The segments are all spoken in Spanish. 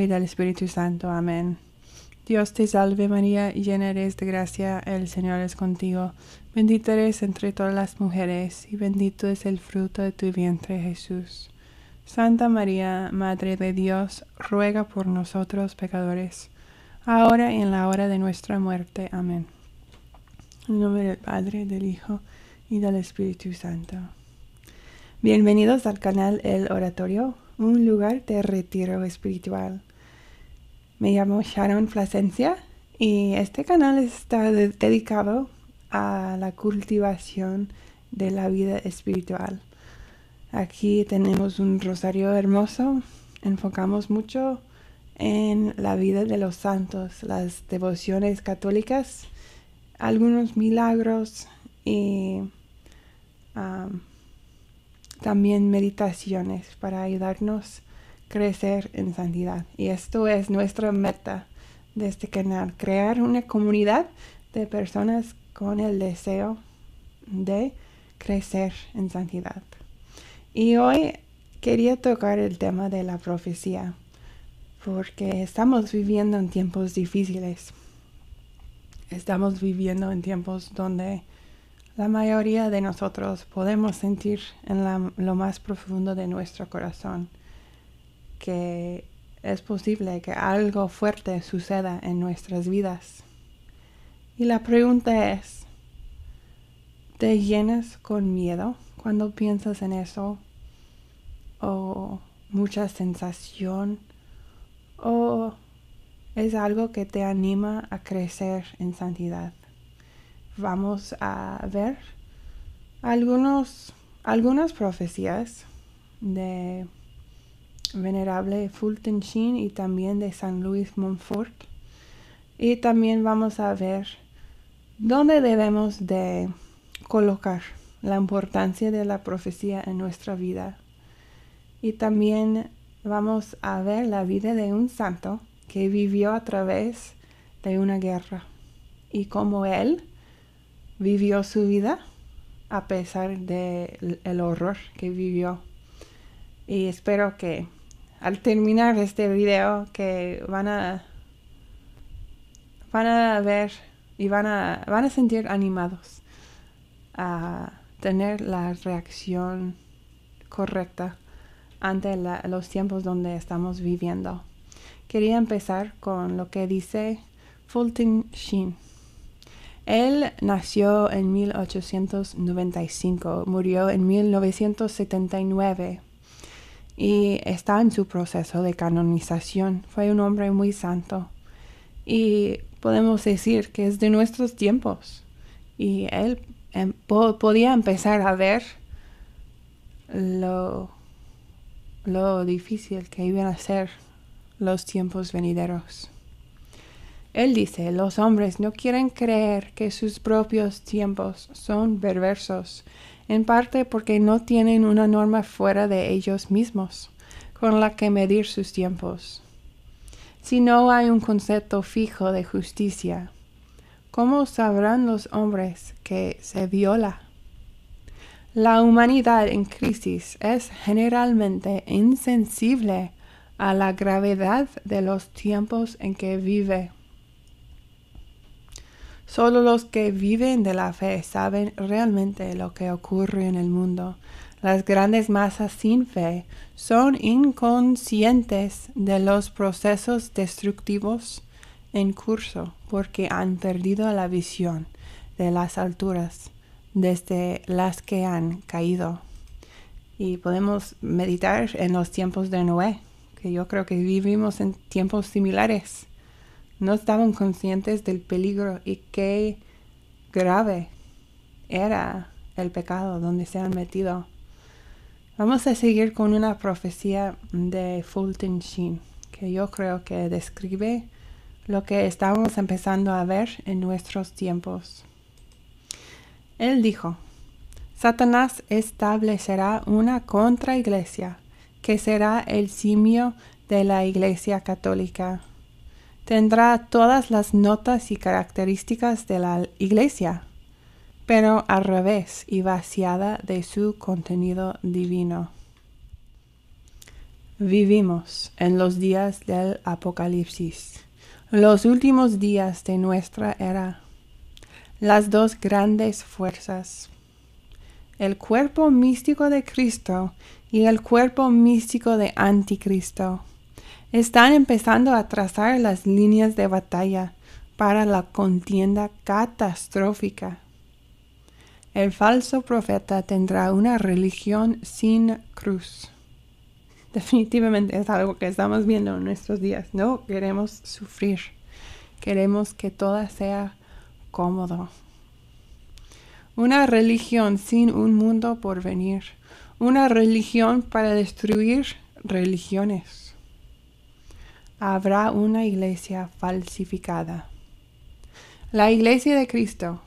y del Espíritu Santo. Amén. Dios te salve María, llena eres de gracia, el Señor es contigo. Bendita eres entre todas las mujeres, y bendito es el fruto de tu vientre Jesús. Santa María, Madre de Dios, ruega por nosotros pecadores, ahora y en la hora de nuestra muerte. Amén. En nombre del Padre, del Hijo y del Espíritu Santo. Bienvenidos al canal El Oratorio un lugar de retiro espiritual. Me llamo Sharon Plasencia y este canal está dedicado a la cultivación de la vida espiritual. Aquí tenemos un rosario hermoso, enfocamos mucho en la vida de los santos, las devociones católicas, algunos milagros y también meditaciones para ayudarnos a crecer en santidad. Y esto es nuestra meta de este canal, crear una comunidad de personas con el deseo de crecer en santidad. Y hoy quería tocar el tema de la profecía, porque estamos viviendo en tiempos difíciles. Estamos viviendo en tiempos donde la mayoría de nosotros podemos sentir en lo más profundo de nuestro corazón que es posible que algo fuerte suceda en nuestras vidas. Y la pregunta es, ¿te llenas con miedo cuando piensas en eso? ¿O mucha sensación? ¿O es algo que te anima a crecer en santidad? vamos a ver algunos, algunas profecías de Venerable Fulton Sheen y también de San Luis Montfort. Y también vamos a ver dónde debemos de colocar la importancia de la profecía en nuestra vida. Y también vamos a ver la vida de un santo que vivió a través de una guerra y como él vivió su vida a pesar del el horror que vivió. Y espero que al terminar este video que van a van a ver y van a van a sentir animados a tener la reacción correcta ante los tiempos donde estamos viviendo. Quería empezar con lo que dice Fulton Sheen. Él nació en 1895, murió en 1979 y está en su proceso de canonización. Fue un hombre muy santo y podemos decir que es de nuestros tiempos. Y él em, podía empezar a ver lo difícil que iban a ser los tiempos venideros. Él dice, los hombres no quieren creer que sus propios tiempos son perversos, en parte porque no tienen una norma fuera de ellos mismos con la que medir sus tiempos. Si no hay un concepto fijo de justicia, ¿cómo sabrán los hombres que se viola? La humanidad en crisis es generalmente insensible a la gravedad de los tiempos en que vive. Solo los que viven de la fe saben realmente lo que ocurre en el mundo. Las grandes masas sin fe son inconscientes de los procesos destructivos en curso porque han perdido la visión de las alturas desde las que han caído. Y podemos meditar en los tiempos de Noé, que yo creo que vivimos en tiempos similares no estaban conscientes del peligro y qué grave era el pecado donde se han metido. Vamos a seguir con una profecía de Fulton Sheen, que yo creo que describe lo que estamos empezando a ver en nuestros tiempos. Él dijo, Satanás establecerá una contraiglesia, que será el simio de la Iglesia Católica tendrá todas las notas y características de la iglesia, pero al revés y vaciada de su contenido divino. Vivimos en los días del Apocalipsis, los últimos días de nuestra era, las dos grandes fuerzas, el cuerpo místico de Cristo y el cuerpo místico de Anticristo están empezando a trazar las líneas de batalla para la contienda catastrófica. El falso profeta tendrá una religión sin cruz. Definitivamente es algo que estamos viendo en nuestros días. No queremos sufrir. Queremos que todo sea cómodo. Una religión sin un mundo por venir. Una religión para destruir religiones habrá una iglesia falsificada. La iglesia de Cristo,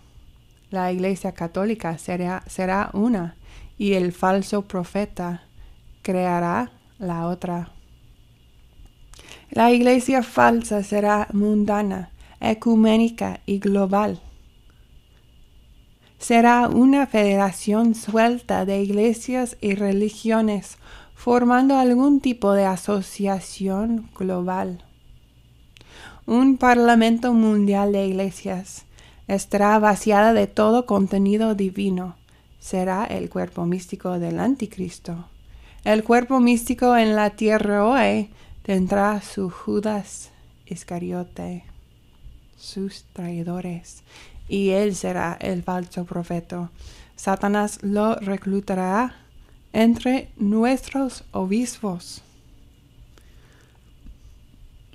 la iglesia católica será, será una y el falso profeta creará la otra. La iglesia falsa será mundana, ecuménica y global. Será una federación suelta de iglesias y religiones formando algún tipo de asociación global. Un Parlamento Mundial de Iglesias estará vaciada de todo contenido divino. Será el cuerpo místico del anticristo. El cuerpo místico en la tierra hoy tendrá su Judas Iscariote, sus traidores, y él será el falso profeta. Satanás lo reclutará entre nuestros obispos.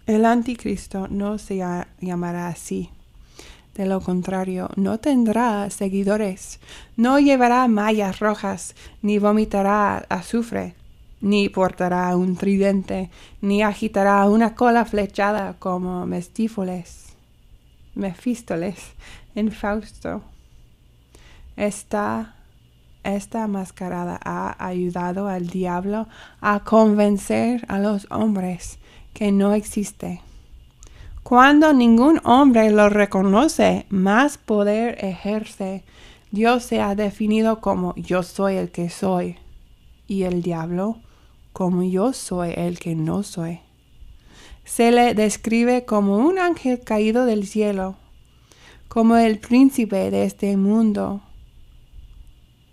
El anticristo no se llamará así. De lo contrario, no tendrá seguidores, no llevará mallas rojas, ni vomitará azufre, ni portará un tridente, ni agitará una cola flechada como Mestífoles, Mefístoles en Fausto. Está esta mascarada ha ayudado al diablo a convencer a los hombres que no existe. Cuando ningún hombre lo reconoce, más poder ejerce. Dios se ha definido como yo soy el que soy y el diablo como yo soy el que no soy. Se le describe como un ángel caído del cielo, como el príncipe de este mundo,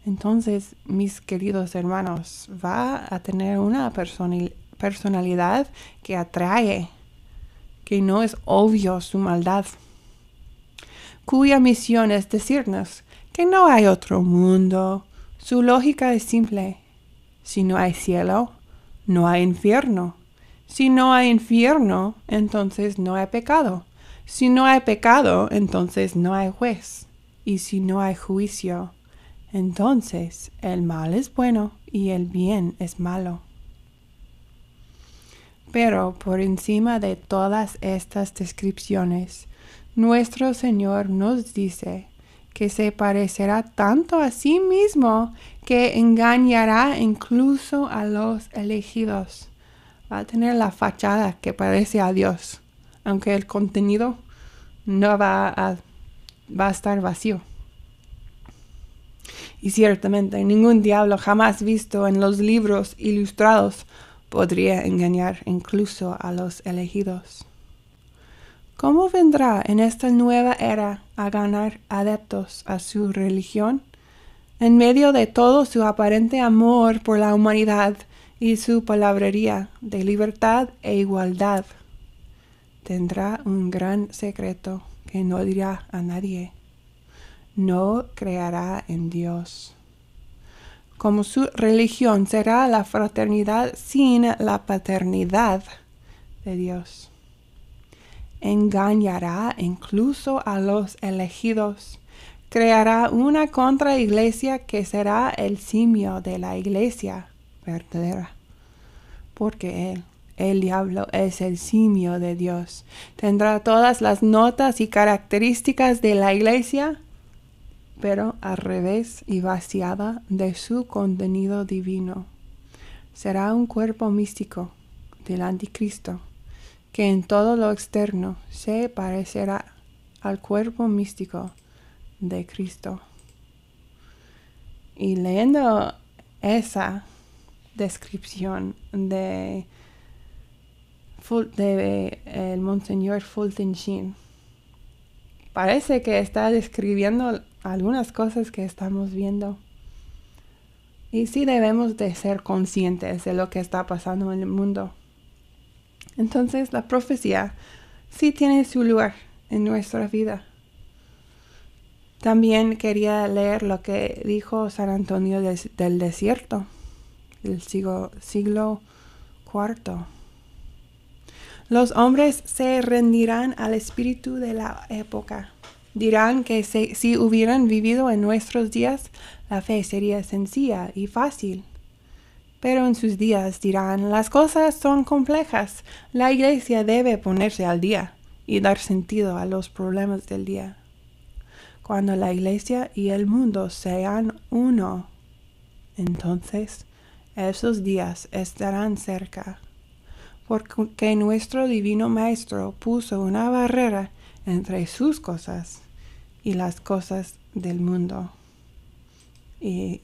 entonces, mis queridos hermanos, va a tener una personalidad que atrae, que no es obvio su maldad, cuya misión es decirnos que no hay otro mundo. Su lógica es simple. Si no hay cielo, no hay infierno. Si no hay infierno, entonces no hay pecado. Si no hay pecado, entonces no hay juez. Y si no hay juicio, entonces el mal es bueno y el bien es malo. Pero por encima de todas estas descripciones, nuestro Señor nos dice que se parecerá tanto a sí mismo que engañará incluso a los elegidos. Va a tener la fachada que parece a Dios, aunque el contenido no va a, va a estar vacío. Y ciertamente ningún diablo jamás visto en los libros ilustrados podría engañar incluso a los elegidos. ¿Cómo vendrá en esta nueva era a ganar adeptos a su religión? En medio de todo su aparente amor por la humanidad y su palabrería de libertad e igualdad, tendrá un gran secreto que no dirá a nadie no creará en Dios. Como su religión será la fraternidad sin la paternidad de Dios. Engañará incluso a los elegidos. Creará una Iglesia que será el simio de la iglesia verdadera. Porque él, el diablo es el simio de Dios. Tendrá todas las notas y características de la iglesia, pero al revés y vaciada de su contenido divino. Será un cuerpo místico del anticristo, que en todo lo externo se parecerá al cuerpo místico de Cristo. Y leyendo esa descripción de, eh, el Monseñor Fulton Sheen, parece que está describiendo algunas cosas que estamos viendo. Y sí debemos de ser conscientes de lo que está pasando en el mundo. Entonces la profecía sí tiene su lugar en nuestra vida. También quería leer lo que dijo San Antonio del Desierto, el siglo, siglo IV. Los hombres se rendirán al espíritu de la época Dirán que si hubieran vivido en nuestros días, la fe sería sencilla y fácil. Pero en sus días dirán, las cosas son complejas, la iglesia debe ponerse al día y dar sentido a los problemas del día. Cuando la iglesia y el mundo sean uno, entonces esos días estarán cerca, porque nuestro divino Maestro puso una barrera entre sus cosas y las cosas del mundo. Y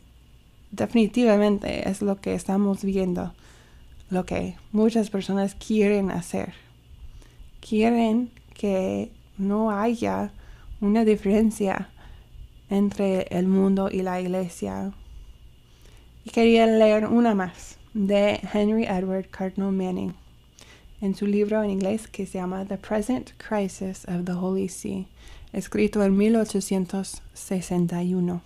definitivamente es lo que estamos viendo, lo que muchas personas quieren hacer. Quieren que no haya una diferencia entre el mundo y la iglesia. Y quería leer una más de Henry Edward Cardinal Manning en su libro en inglés que se llama The Present Crisis of the Holy See escrito en 1861.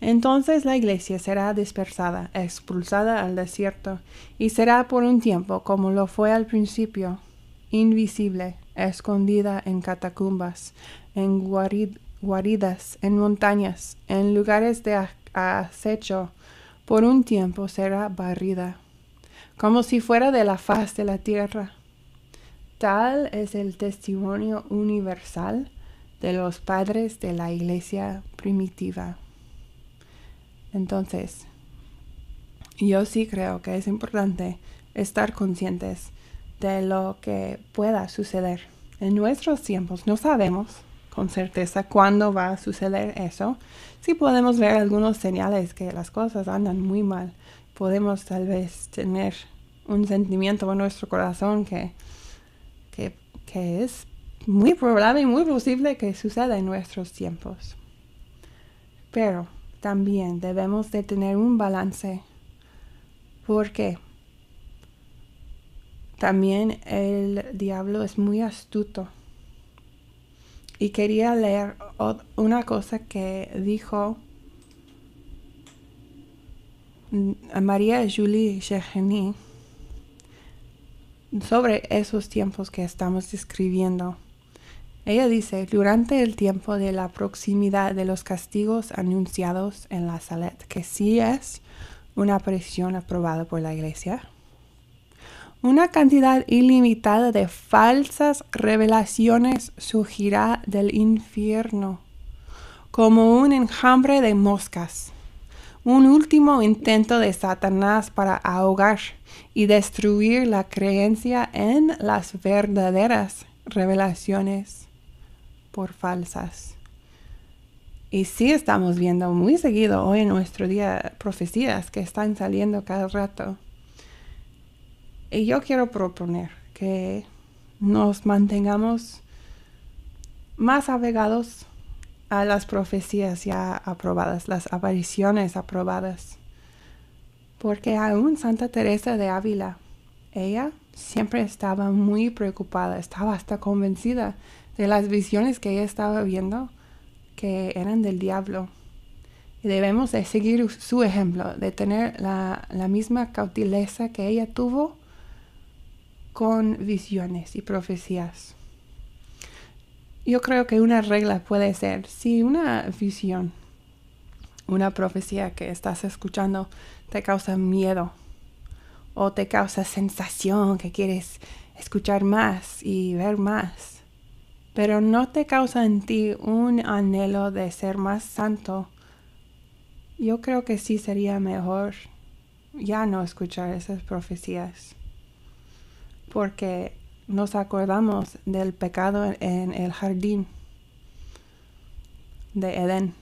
Entonces la iglesia será dispersada, expulsada al desierto, y será por un tiempo como lo fue al principio, invisible, escondida en catacumbas, en guaridas, en montañas, en lugares de acecho, por un tiempo será barrida, como si fuera de la faz de la tierra Tal es el testimonio universal de los padres de la iglesia primitiva. Entonces, yo sí creo que es importante estar conscientes de lo que pueda suceder. En nuestros tiempos no sabemos con certeza cuándo va a suceder eso. Sí podemos ver algunos señales que las cosas andan muy mal. Podemos tal vez tener un sentimiento en nuestro corazón que que es muy probable y muy posible que suceda en nuestros tiempos. Pero también debemos de tener un balance porque también el diablo es muy astuto. Y quería leer una cosa que dijo mm, María Julie Chegeny sobre esos tiempos que estamos describiendo. Ella dice, durante el tiempo de la proximidad de los castigos anunciados en la Salet, que sí es una presión aprobada por la Iglesia, una cantidad ilimitada de falsas revelaciones surgirá del infierno, como un enjambre de moscas un último intento de Satanás para ahogar y destruir la creencia en las verdaderas revelaciones por falsas. Y sí estamos viendo muy seguido hoy en nuestro día profecías que están saliendo cada rato. Y yo quiero proponer que nos mantengamos más apegados a las profecías ya aprobadas, las apariciones aprobadas. Porque aún Santa Teresa de Ávila, ella siempre estaba muy preocupada, estaba hasta convencida de las visiones que ella estaba viendo que eran del diablo. Y debemos de seguir su ejemplo, de tener la, misma cautileza que ella tuvo con visiones y profecías yo creo que una regla puede ser, si una visión, una profecía que estás escuchando te causa miedo o te causa sensación que quieres escuchar más y ver más, pero no te causa en ti un anhelo de ser más santo, yo creo que sí sería mejor ya no escuchar esas profecías, porque nos acordamos del pecado en, el jardín de Edén.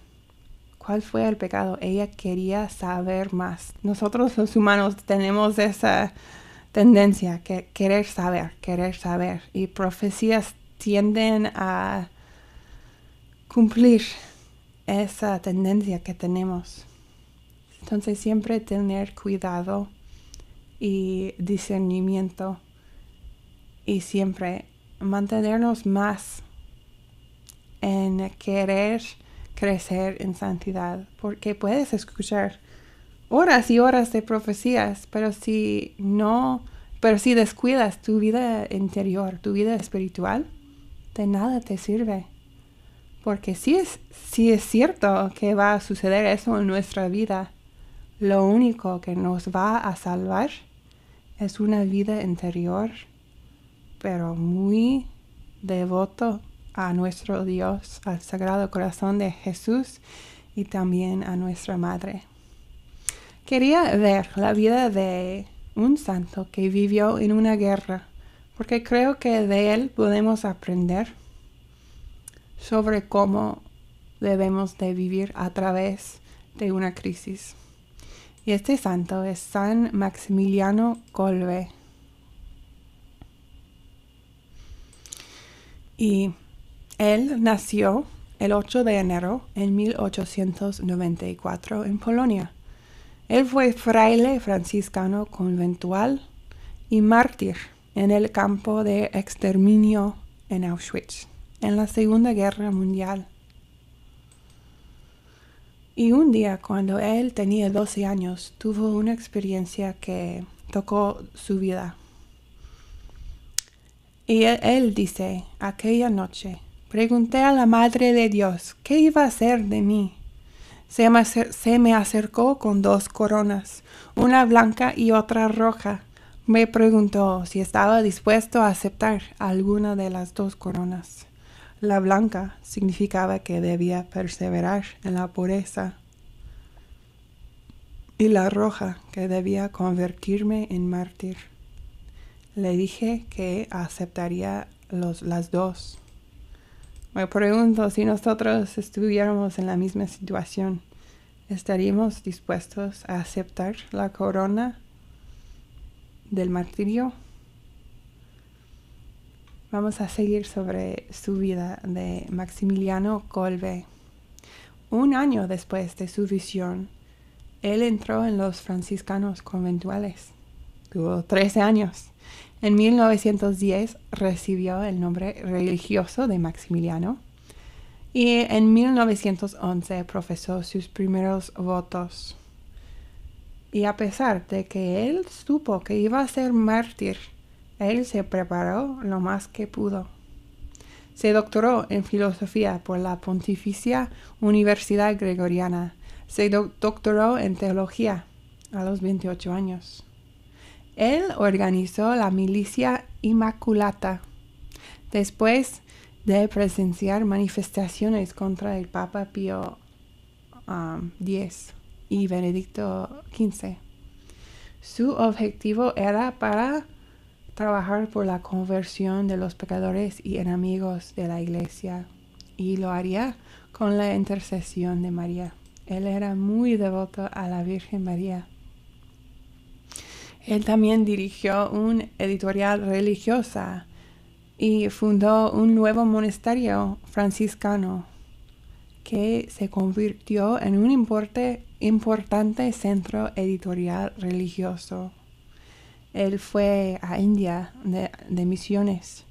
¿Cuál fue el pecado? Ella quería saber más. Nosotros los humanos tenemos esa tendencia, que querer saber, querer saber. Y profecías tienden a cumplir esa tendencia que tenemos. Entonces siempre tener cuidado y discernimiento y siempre mantenernos más en querer crecer en santidad, porque puedes escuchar horas y horas de profecías, pero si no, pero si descuidas tu vida interior, tu vida espiritual, de nada te sirve. Porque si es, si es cierto que va a suceder eso en nuestra vida, lo único que nos va a salvar es una vida interior pero muy devoto a nuestro Dios, al Sagrado Corazón de Jesús y también a nuestra Madre. Quería ver la vida de un santo que vivió en una guerra, porque creo que de él podemos aprender sobre cómo debemos de vivir a través de una crisis. Y este santo es San Maximiliano Colbe. Y él nació el 8 de enero en 1894 en Polonia. Él fue fraile franciscano conventual y mártir en el campo de exterminio en Auschwitz, en la Segunda Guerra Mundial. Y un día, cuando él tenía 12 años, tuvo una experiencia que tocó su vida. Y él, dice, aquella noche, pregunté a la Madre de Dios, ¿qué iba a hacer de mí? se me acercó con dos coronas, una blanca y otra roja. Me preguntó si estaba dispuesto a aceptar alguna de las dos coronas. La blanca significaba que debía perseverar en la pureza y la roja que debía convertirme en mártir. Le dije que aceptaría los, las dos. Me pregunto si nosotros estuviéramos en la misma situación, ¿estaríamos dispuestos a aceptar la corona del martirio? Vamos a seguir sobre su vida de Maximiliano Colbe. Un año después de su visión, él entró en los franciscanos conventuales. Tuvo 13 años en 1910 recibió el nombre religioso de Maximiliano y en 1911 profesó sus primeros votos. Y a pesar de que él supo que iba a ser mártir, él se preparó lo más que pudo. Se doctoró en filosofía por la Pontificia Universidad Gregoriana. Se doctoró en teología a los 28 años. Él organizó la milicia inmaculata. Después de presenciar manifestaciones contra el Papa Pío X um, y Benedicto XV, su objetivo era para trabajar por la conversión de los pecadores y enemigos de la Iglesia y lo haría con la intercesión de María. Él era muy devoto a la Virgen María. Él también dirigió un editorial religiosa y fundó un nuevo monasterio franciscano que se convirtió en un importante centro editorial religioso. Él fue a India de misiones,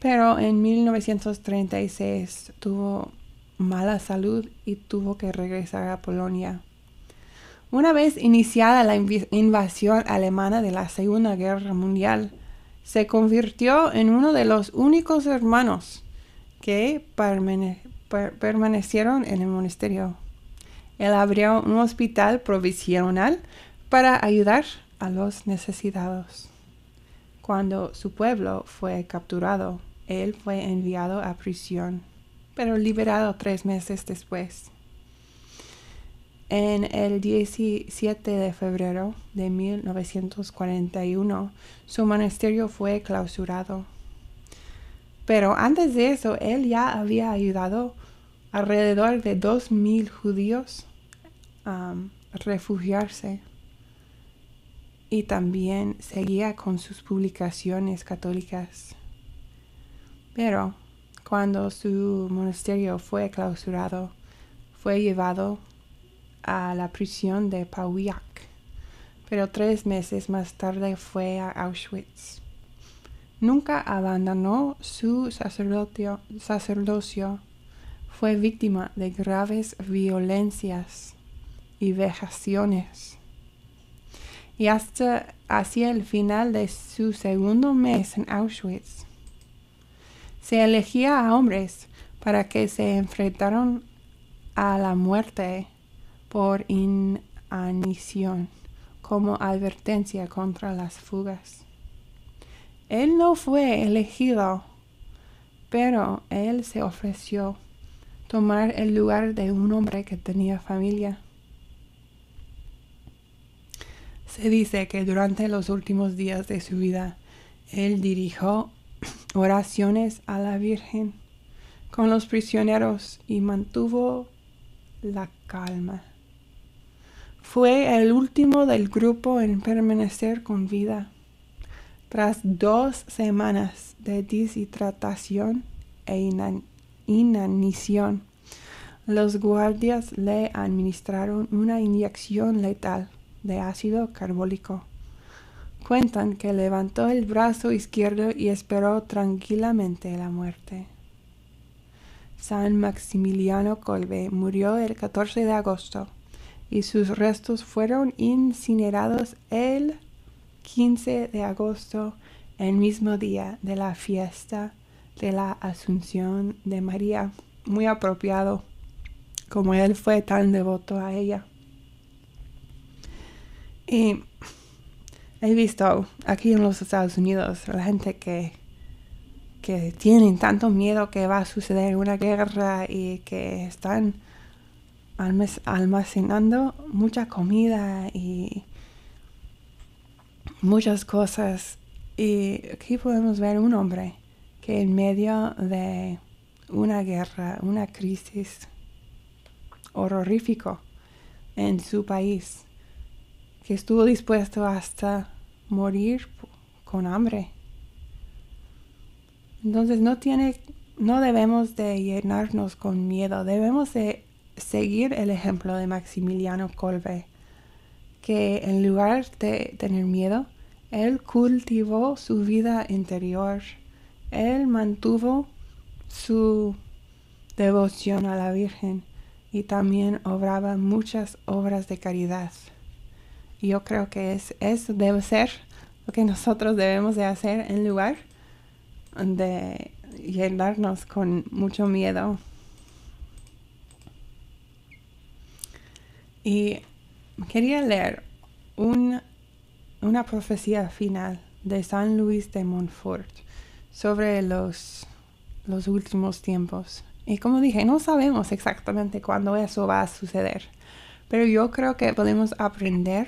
pero en 1936 tuvo mala salud y tuvo que regresar a Polonia. Una vez iniciada la invasión alemana de la Segunda Guerra Mundial, se convirtió en uno de los únicos hermanos que permanecieron en el monasterio. Él abrió un hospital provisional para ayudar a los necesitados. Cuando su pueblo fue capturado, él fue enviado a prisión, pero liberado tres meses después. En el 17 de febrero de 1941, su monasterio fue clausurado. Pero antes de eso, él ya había ayudado alrededor de 2.000 judíos a refugiarse. Y también seguía con sus publicaciones católicas. Pero cuando su monasterio fue clausurado, fue llevado a la prisión de Pawiak, pero tres meses más tarde fue a Auschwitz. Nunca abandonó su sacerdocio, fue víctima de graves violencias y vejaciones. Y hasta hacia el final de su segundo mes en Auschwitz, se elegía a hombres para que se enfrentaron a la muerte por inanición como advertencia contra las fugas. Él no fue elegido, pero él se ofreció tomar el lugar de un hombre que tenía familia. Se dice que durante los últimos días de su vida, él dirigió oraciones a la Virgen con los prisioneros y mantuvo la calma. Fue el último del grupo en permanecer con vida. Tras dos semanas de deshidratación e inanición, los guardias le administraron una inyección letal de ácido carbólico. Cuentan que levantó el brazo izquierdo y esperó tranquilamente la muerte. San Maximiliano Colbe murió el 14 de agosto y sus restos fueron incinerados el 15 de agosto, el mismo día de la fiesta de la Asunción de María. Muy apropiado, como él fue tan devoto a ella. Y he visto aquí en los Estados Unidos la gente que, que tienen tanto miedo que va a suceder una guerra y que están almacenando mucha comida y muchas cosas. Y aquí podemos ver un hombre que en medio de una guerra, una crisis horrorífico en su país, que estuvo dispuesto hasta morir con hambre. Entonces no tiene, no debemos de llenarnos con miedo, debemos de seguir el ejemplo de Maximiliano Colbe, que en lugar de tener miedo, él cultivó su vida interior, él mantuvo su devoción a la Virgen y también obraba muchas obras de caridad. yo creo que es, eso debe ser lo que nosotros debemos de hacer en lugar de llenarnos con mucho miedo Y quería leer una profecía final de San Luis de Montfort sobre los, los últimos tiempos. Y como dije, no sabemos exactamente cuándo eso va a suceder, pero yo creo que podemos aprender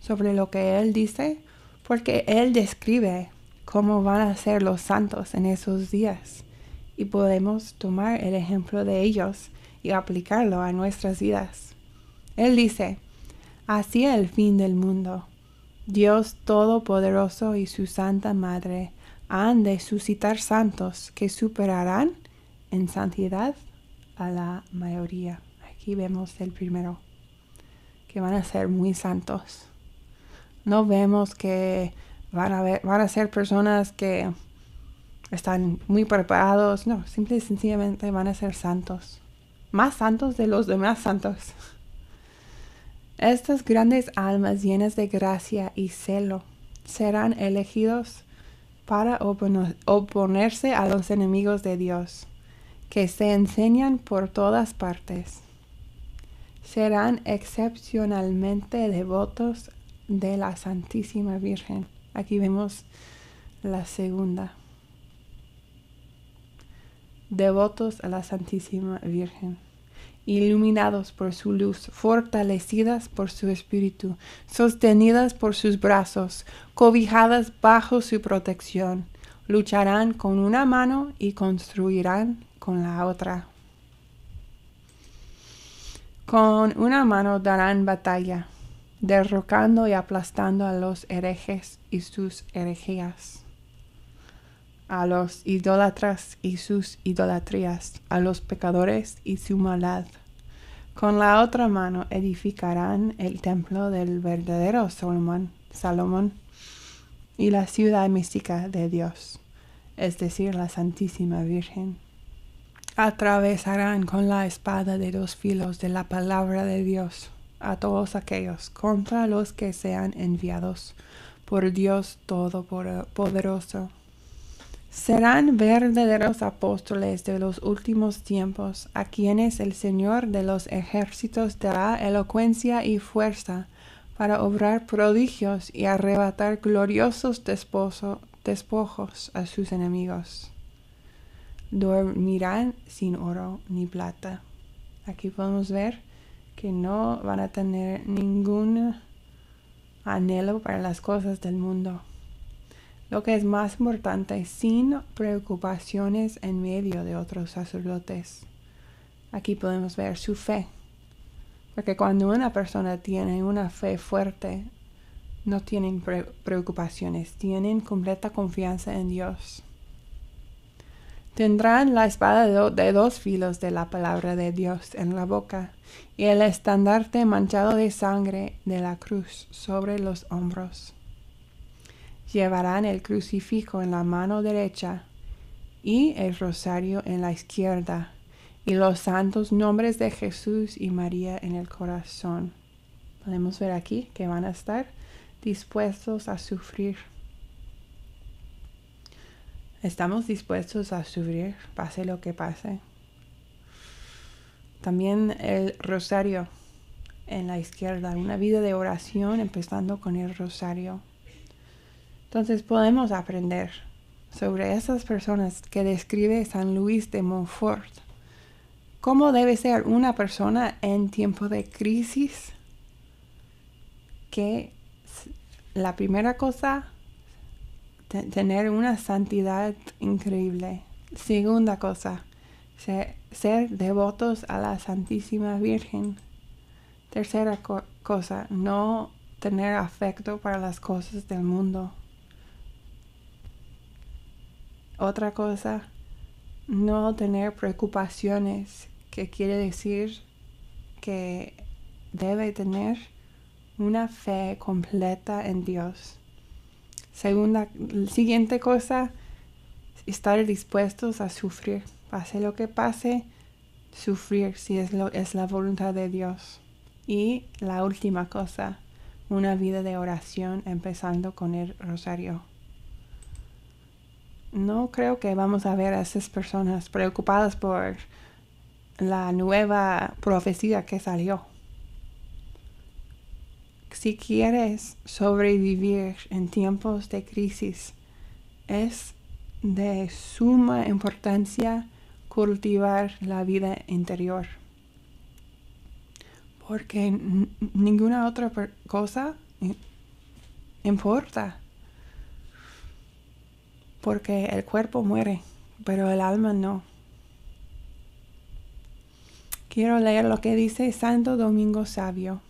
sobre lo que él dice porque él describe cómo van a ser los santos en esos días y podemos tomar el ejemplo de ellos y aplicarlo a nuestras vidas. Él dice, así el fin del mundo, Dios Todopoderoso y su Santa Madre han de suscitar santos que superarán en santidad a la mayoría. Aquí vemos el primero, que van a ser muy santos. No vemos que van a, ver, van a ser personas que están muy preparados, no, simple y sencillamente van a ser santos. Más santos de los demás santos. Estas grandes almas llenas de gracia y celo serán elegidos para oponerse a los enemigos de Dios, que se enseñan por todas partes. Serán excepcionalmente devotos de la Santísima Virgen. Aquí vemos la segunda. Devotos a la Santísima Virgen iluminados por su luz, fortalecidas por su espíritu, sostenidas por sus brazos, cobijadas bajo su protección. Lucharán con una mano y construirán con la otra. Con una mano darán batalla, derrocando y aplastando a los herejes y sus herejías a los idólatras y sus idolatrías, a los pecadores y su maldad. Con la otra mano edificarán el templo del verdadero Salomón y la ciudad mística de Dios, es decir, la Santísima Virgen. Atravesarán con la espada de dos filos de la palabra de Dios a todos aquellos contra los que sean enviados por Dios Todopoderoso. Serán verdaderos apóstoles de los últimos tiempos, a quienes el Señor de los ejércitos dará elocuencia y fuerza para obrar prodigios y arrebatar gloriosos despojos a sus enemigos. Dormirán sin oro ni plata. Aquí podemos ver que no van a tener ningún anhelo para las cosas del mundo lo que es más importante, sin preocupaciones en medio de otros sacerdotes. Aquí podemos ver su fe, porque cuando una persona tiene una fe fuerte, no tienen preocupaciones, tienen completa confianza en Dios. Tendrán la espada de dos filos de la palabra de Dios en la boca y el estandarte manchado de sangre de la cruz sobre los hombros llevarán el crucifijo en la mano derecha y el rosario en la izquierda, y los santos nombres de Jesús y María en el corazón. Podemos ver aquí que van a estar dispuestos a sufrir. Estamos dispuestos a sufrir, pase lo que pase. También el rosario en la izquierda, una vida de oración empezando con el rosario. Entonces podemos aprender sobre esas personas que describe San Luis de Montfort. ¿Cómo debe ser una persona en tiempo de crisis? Que la primera cosa, tener una santidad increíble. Segunda cosa, ser, devotos a la Santísima Virgen. Tercera cosa, no tener afecto para las cosas del mundo. Otra cosa, no tener preocupaciones, que quiere decir que debe tener una fe completa en Dios. Segunda, siguiente cosa, estar dispuestos a sufrir. Pase lo que pase, sufrir si es, es la voluntad de Dios. Y la última cosa, una vida de oración empezando con el rosario no creo que vamos a ver a esas personas preocupadas por la nueva profecía que salió. Si quieres sobrevivir en tiempos de crisis, es de suma importancia cultivar la vida interior. Porque ninguna otra cosa eh, importa porque el cuerpo muere, pero el alma no. Quiero leer lo que dice Santo Domingo Sabio.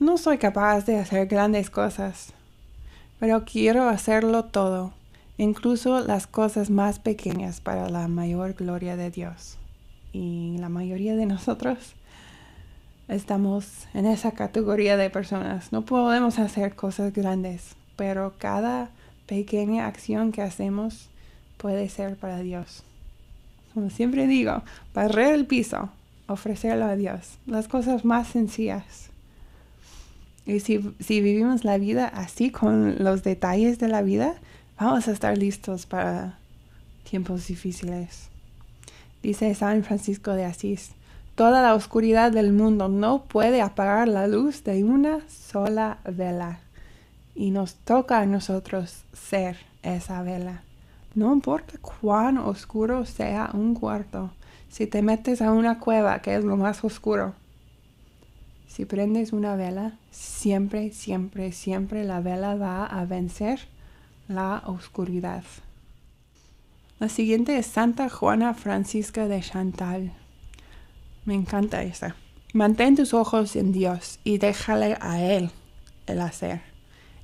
No soy capaz de hacer grandes cosas, pero quiero hacerlo todo, incluso las cosas más pequeñas para la mayor gloria de Dios. Y la mayoría de nosotros estamos en esa categoría de personas. No podemos hacer cosas grandes, pero cada pequeña acción que hacemos puede ser para Dios. Como siempre digo, barrer el piso, ofrecerlo a Dios, las cosas más sencillas. Y si, si vivimos la vida así, con los detalles de la vida, vamos a estar listos para tiempos difíciles. Dice San Francisco de Asís, toda la oscuridad del mundo no puede apagar la luz de una sola vela y nos toca a nosotros ser esa vela. No importa cuán oscuro sea un cuarto, si te metes a una cueva, que es lo más oscuro, si prendes una vela, siempre, siempre, siempre la vela va a vencer la oscuridad. La siguiente es Santa Juana Francisca de Chantal. Me encanta esa. Mantén tus ojos en Dios y déjale a Él el hacer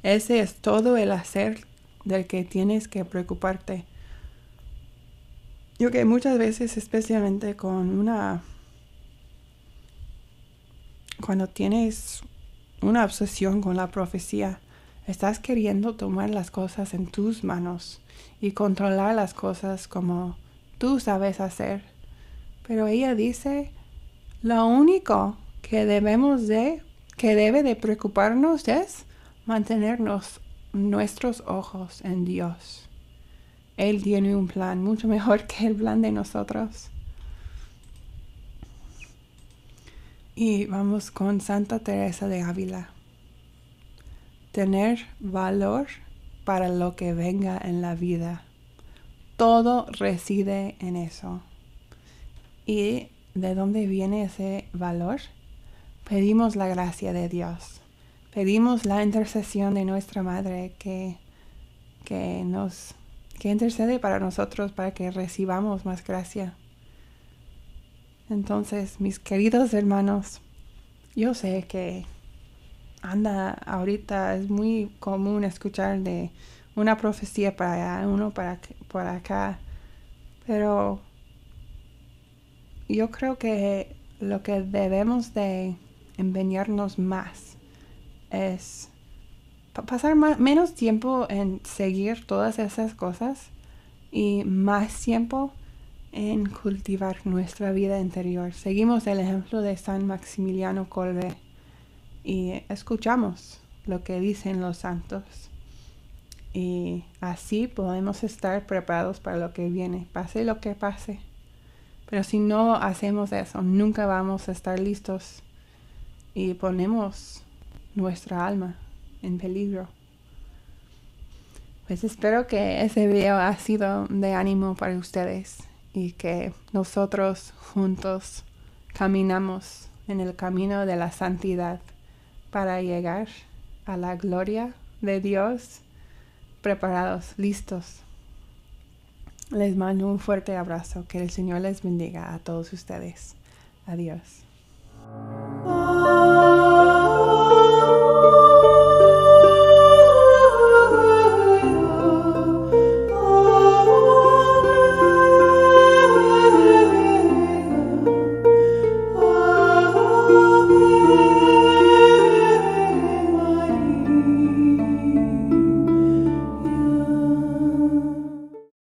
ese es todo el hacer del que tienes que preocuparte. Yo que muchas veces, especialmente con una... Cuando tienes una obsesión con la profecía, estás queriendo tomar las cosas en tus manos y controlar las cosas como tú sabes hacer. Pero ella dice, lo único que debemos de, que debe de preocuparnos es mantenernos nuestros ojos en Dios. Él tiene un plan mucho mejor que el plan de nosotros. Y vamos con Santa Teresa de Ávila. Tener valor para lo que venga en la vida. Todo reside en eso. ¿Y de dónde viene ese valor? Pedimos la gracia de Dios pedimos la intercesión de nuestra Madre que, nos intercede para nosotros para que recibamos más gracia. Entonces, mis queridos hermanos, yo sé que anda ahorita, es muy común escuchar de una profecía para uno para, para acá, pero yo creo que lo que debemos de empeñarnos más es pasar menos tiempo en seguir todas esas cosas y más tiempo en cultivar nuestra vida interior. Seguimos el ejemplo de San Maximiliano Colbe y escuchamos lo que dicen los santos. Y así podemos estar preparados para lo que viene, pase lo que pase. Pero si no hacemos eso, nunca vamos a estar listos y ponemos nuestra alma en peligro. Pues espero que ese video ha sido de ánimo para ustedes y que nosotros juntos caminamos en el camino de la santidad para llegar a la gloria de Dios preparados, listos. Les mando un fuerte abrazo. Que el Señor les bendiga a todos ustedes. Adiós.